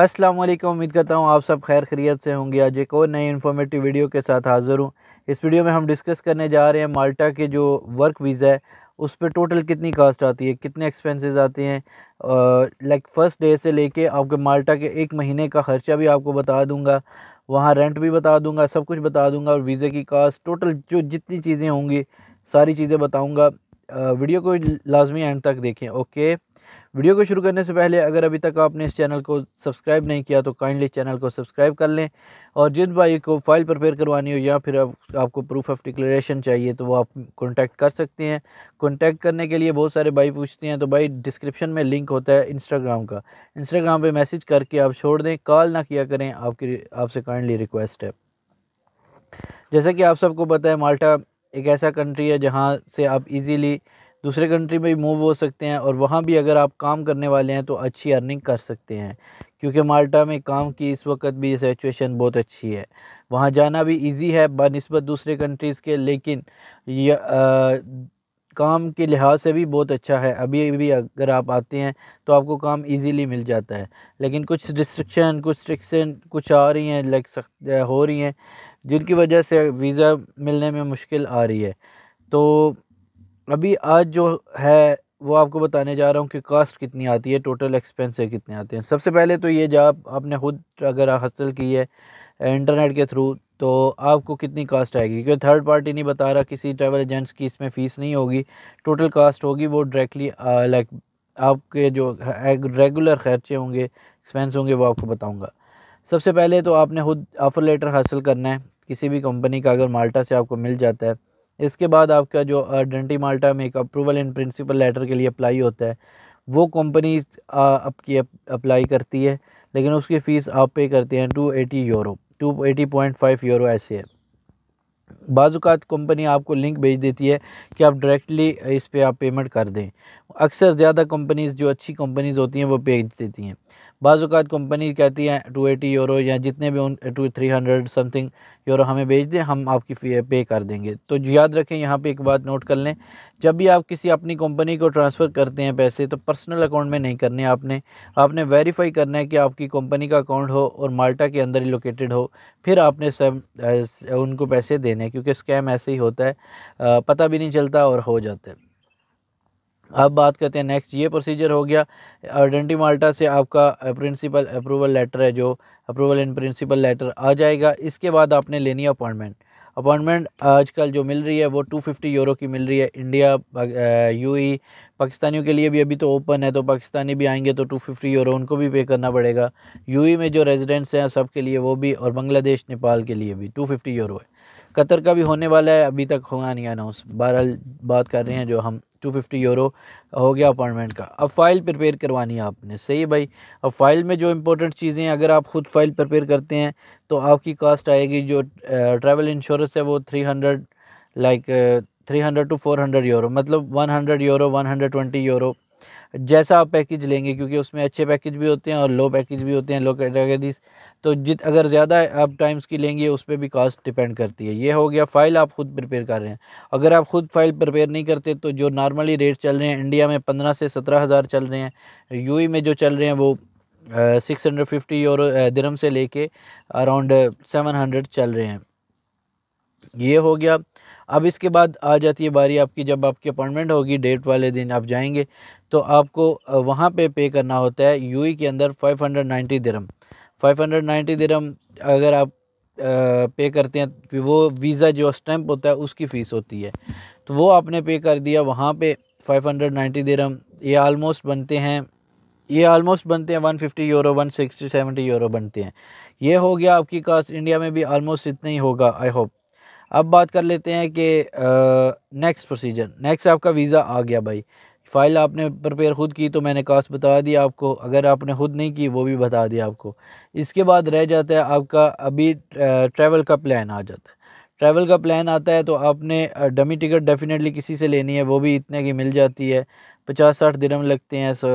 अस्सलाम वालेकुम उम्मीद करता हूँ आप सब खैर खरीत से होंगे आज एक और नई इन्फॉर्मेटिव वीडियो के साथ हाज़िर हूँ इस वीडियो में हम डिस्कस करने जा रहे हैं माल्टा के जो वर्क वीज़ा है उस पर टोटल कितनी कास्ट आती है कितने एक्सपेंसेस आते हैं लाइक फ़र्स्ट डे से लेके आपके माल्टा के एक महीने का ख़र्चा भी आपको बता दूँगा वहाँ रेंट भी बता दूँगा सब कुछ बता दूँगा और वीज़े की कास्ट टोटल जो जितनी चीज़ें होंगी सारी चीज़ें बताऊँगा वीडियो को लाजमी एंड तक देखें ओके वीडियो को शुरू करने से पहले अगर अभी तक आपने इस चैनल को सब्सक्राइब नहीं किया तो काइंडली चैनल को सब्सक्राइब कर लें और जिन भाई को फाइल प्रिपेयर करवानी हो या फिर आप, आपको प्रूफ ऑफ डिक्लेरेशन चाहिए तो वो आप कॉन्टैक्ट कर सकते हैं कॉन्टैक्ट करने के लिए बहुत सारे भाई पूछते हैं तो भाई डिस्क्रिप्शन में लिंक होता है इंस्टाग्राम का इंस्टाग्राम पर मैसेज करके आप छोड़ दें कॉल ना किया करें आपकी आपसे काइंडली रिक्वेस्ट है जैसा कि आप सबको पता है माल्टा एक ऐसा कंट्री है जहाँ से आप इजीली दूसरे कंट्री में भी मूव हो सकते हैं और वहाँ भी अगर आप काम करने वाले हैं तो अच्छी अर्निंग कर सकते हैं क्योंकि माल्टा में काम की इस वक्त भी सिचुएशन बहुत अच्छी है वहाँ जाना भी इजी है बनस्बत दूसरे कंट्रीज़ के लेकिन यह काम के लिहाज से भी बहुत अच्छा है अभी भी अगर आप आते हैं तो आपको काम इजीली मिल जाता है लेकिन कुछ रिस्ट्रिक्शन कुछ स्ट्रिक्शन कुछ आ रही हैं लग हो रही हैं जिनकी वजह से वीज़ा मिलने में मुश्किल आ रही है तो अभी आज जो है वो आपको बताने जा रहा हूँ कि कास्ट कितनी आती है टोटल है कितने आते हैं सबसे पहले तो ये जब आपने खुद अगर हासिल की है इंटरनेट के थ्रू तो आपको कितनी कास्ट आएगी क्योंकि थर्ड पार्टी नहीं बता रहा किसी ट्रैवल एजेंट्स की इसमें फ़ीस नहीं होगी टोटल कास्ट होगी वो डायरेक्टली लाइक आपके जो रेगुलर खर्चे होंगे एक्सपेंस होंगे वो आपको बताऊँगा सबसे पहले तो आपने खुद ऑफ़र लेटर हासिल करना है किसी भी कंपनी का अगर माल्टा से आपको मिल जाता है इसके बाद आपका जो अर्डेंटी माल्टा में एक अप्रूवल इन प्रिंसिपल लेटर के लिए अप्लाई होता है वो कंपनी आपकी अप्लाई करती है लेकिन उसकी फ़ीस आप पे करते हैं two eighty euro two eighty point five euro ऐसे है बाज़ात कंपनी आपको लिंक भेज देती है कि आप डायरेक्टली इस पर पे आप पेमेंट कर दें अक्सर ज़्यादा कंपनीज़ जो अच्छी कंपनीज़ होती हैं वो भेज देती हैं बाजूकात कंपनी कहती है टू एटी यूरो या जितने भी उन two three hundred something euro हमें भेज दें हम आपकी फ़ी पे कर देंगे तो याद रखें यहाँ पे एक बात नोट कर लें जब भी आप किसी अपनी कंपनी को ट्रांसफ़र करते हैं पैसे तो पर्सनल अकाउंट में नहीं करने आपने आपने वेरीफाई करना है कि आपकी कंपनी का अकाउंट हो और माल्टा के अंदर ही लोकेटेड हो फिर आपने सब uh, उनको पैसे देने क्योंकि स्कैम ऐसे ही होता है uh, पता भी नहीं चलता और हो जाता है अब बात करते हैं नेक्स्ट ये प्रोसीजर हो गया आइडेंटी माल्टा से आपका प्रिंसिपल अप्रूवल लेटर है जो अप्रूवल इन प्रिंसिपल लेटर आ जाएगा इसके बाद आपने लेनी है अपॉइंटमेंट अपॉइंटमेंट आजकल जो मिल रही है वो 250 यूरो की मिल रही है इंडिया यूएई e, पाकिस्तानियों के लिए भी अभी तो ओपन है तो पाकिस्तानी भी आएंगे तो 250 यूरो उनको भी पे करना पड़ेगा यूएई e में जो रेजिडेंट्स हैं सब के लिए वो भी और बांग्लादेश नेपाल के लिए भी 250 यूरो है कतर का भी होने वाला है अभी तक होगा नहीं अनाउंस बहरहाल बात कर रहे हैं जो हम टू फिफ्टी यूरो हो गया अपॉइंटमेंट का अब फ़ाइल प्रिपेयर करवानी है आपने सही भाई अब फ़ाइल में जो इंपॉर्टेंट चीज़ें हैं अगर आप ख़ुद फ़ाइल प्रिपेयर करते हैं तो आपकी कास्ट आएगी जो ट्रैवल इंश्योरेंस है वो three hundred like three hundred to four hundred euro मतलब one hundred euro one hundred twenty euro जैसा आप पैकेज लेंगे क्योंकि उसमें अच्छे पैकेज भी होते हैं और लो पैकेज भी होते हैं लो कैटेगरीज तो जित अगर ज़्यादा आप टाइम्स की लेंगे उस पर भी कास्ट डिपेंड करती है ये हो गया फ़ाइल आप ख़ुद प्रिपेयर कर रहे हैं अगर आप ख़ुद फ़ाइल प्रिपेयर नहीं करते तो जो नॉर्मली रेट चल रहे हैं इंडिया में पंद्रह से सत्रह हज़ार चल रहे हैं यू में जो चल रहे हैं वो सिक्स हंड्रेड फिफ्टी और दिरम से लेके अराउंड सेवन हंड्रेड चल रहे हैं ये हो गया अब इसके बाद आ जाती है बारी आपकी जब आपकी अपॉइंटमेंट होगी डेट वाले दिन आप जाएंगे तो आपको वहाँ पे पे करना होता है यूई के अंदर 590 दिरम फाइव दिरम अगर आप पे करते हैं वो वीज़ा जो स्टैंप होता है उसकी फ़ीस होती है तो वो आपने पे कर दिया वहाँ पे 590 दिरम ये आलमोस्ट बनते हैं ये आलमोस्ट बनते हैं 150 यूरो 160 70 यूरो बनते हैं ये हो गया आपकी कास्ट इंडिया में भी आलमोस्ट इतना ही होगा आई होप अब बात कर लेते हैं कि नेक्स्ट प्रोसीजर नेक्स्ट आपका वीज़ा आ गया भाई फ़ाइल आपने प्रपेयर ख़ुद की तो मैंने कास्ट बता दिया आपको अगर आपने ख़ुद नहीं की वो भी बता दिया आपको इसके बाद रह जाता है आपका अभी ट्रैवल का प्लान आ जाता है ट्रैवल का प्लान आता है तो आपने डमी टिकट डेफिनेटली किसी से लेनी है वो भी इतने की मिल जाती है पचास साठ दिरम लगते हैं सो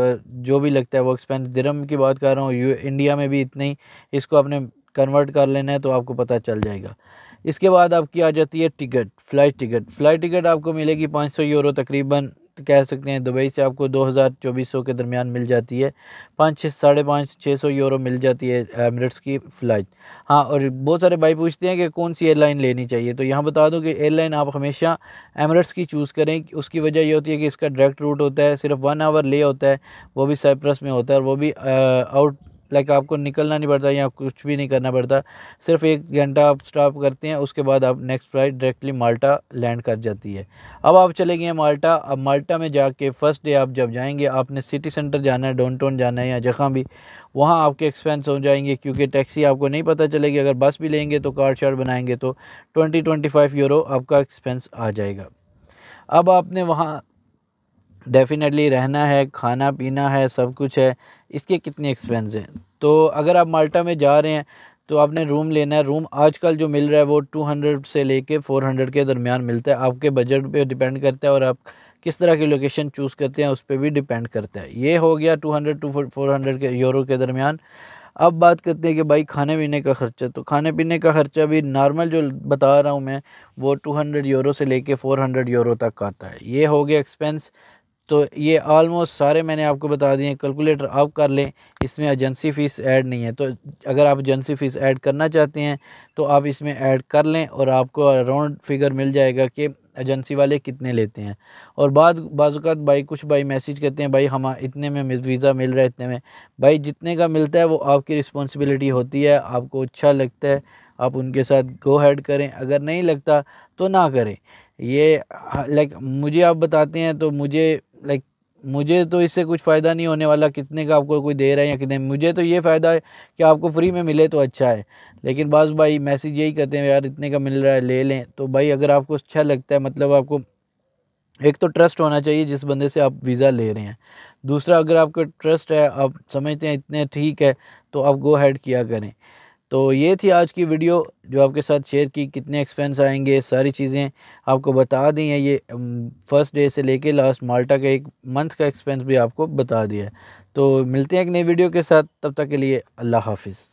जो भी लगता है वो एक्सपेंस दिरम की बात कर रहा हूँ इंडिया में भी इतने ही इसको आपने कन्वर्ट कर लेना है तो आपको पता चल जाएगा इसके बाद आपकी आ जाती है ticket flight ticket flight ticket आपको मिलेगी पाँच सौ यूरो तकरीबन कह सकते हैं दुबई से आपको दो हज़ार चौबीस सौ के दरमियान मिल जाती है पाँच छः साढ़े पाँच छः सौ यूरो मिल जाती है एमरेट्स की फ़्लाइट हाँ और बहुत सारे भाई पूछते हैं कि कौन सी एयरलाइन लेनी चाहिए तो यहाँ बता दूँ कि एयरलाइन आप हमेशा एमरेट्स की चूज़ करें उसकी वजह यह होती है कि इसका डायरेक्ट रूट होता है सिर्फ वन आवर ले होता है वो भी साइप्रस में होता है और वो भी आउट लाइक आपको निकलना नहीं पड़ता या कुछ भी नहीं करना पड़ता सिर्फ एक घंटा आप स्टॉप करते हैं उसके बाद आप next flight directly Malta land कर जाती है अब आप चले गए माल्टा अब माल्टा में जाके फ़र्स्ट डे आप जब जाएंगे आपने सिटी सेंटर जाना है डाउन जाना है या जहाँ भी वहाँ आपके एक्सपेंस हो जाएंगे क्योंकि टैक्सी आपको नहीं पता चलेगी अगर बस भी लेंगे तो कार शार बनाएंगे तो ट्वेंटी ट्वेंटी फाइव यूरो आपका एक्सपेंस आ जाएगा अब आपने वहाँ डेफ़िनेटली रहना है खाना पीना है सब कुछ है इसके कितने एक्सपेंस हैं तो अगर आप माल्टा में जा रहे हैं तो आपने रूम लेना है रूम आजकल जो मिल रहा है वो 200 से लेके 400 के दरमियान मिलता है आपके बजट पे डिपेंड करता है और आप किस तरह की लोकेशन चूज़ करते हैं उस पर भी डिपेंड करता है ये हो गया 200 टू 400 के यूरो के दरमियान अब बात करते हैं कि भाई खाने पीने का ख़र्चा तो खाने पीने का ख़र्चा भी नॉर्मल जो बता रहा हूँ मैं वो हंड्रेड यूरो से लेके हंड्रेड यूरो तक आता है ये हो गया एक्सपेंस तो ये ऑलमोस्ट सारे मैंने आपको बता दिए कैलकुलेटर आप कर लें इसमें एजेंसी फ़ीस ऐड नहीं है तो अगर आप एजेंसी फ़ीस ऐड करना चाहते हैं तो आप इसमें ऐड कर लें और आपको अराउंड फिगर मिल जाएगा कि एजेंसी वाले कितने लेते हैं और बाद बाज़ात भाई कुछ भाई मैसेज करते हैं भाई हम इतने में वीज़ा मिल रहा है इतने में भाई जितने का मिलता है वो आपकी रिस्पॉन्सिबिलिटी होती है आपको अच्छा लगता है आप उनके साथ गो हेड करें अगर नहीं लगता तो ना करें ये लाइक हाँ, मुझे आप बताते हैं तो मुझे लाइक मुझे तो इससे कुछ फ़ायदा नहीं होने वाला कितने का आपको कोई दे रहा है या कितने मुझे तो ये फ़ायदा है कि आपको फ्री में मिले तो अच्छा है लेकिन बस भाई मैसेज यही करते हैं यार इतने का मिल रहा है ले लें तो भाई अगर आपको अच्छा लगता है मतलब आपको एक तो ट्रस्ट होना चाहिए जिस बंदे से आप वीज़ा ले रहे हैं दूसरा अगर आपका ट्रस्ट है आप समझते हैं इतने ठीक है तो आप गो हैड किया करें तो ये थी आज की वीडियो जो आपके साथ शेयर की कितने एक्सपेंस आएंगे सारी चीज़ें आपको बता दी हैं ये फर्स्ट डे से लेके लास्ट माल्टा का एक मंथ का एक्सपेंस भी आपको बता दिया है तो मिलते हैं एक नई वीडियो के साथ तब तक के लिए अल्लाह हाफिज़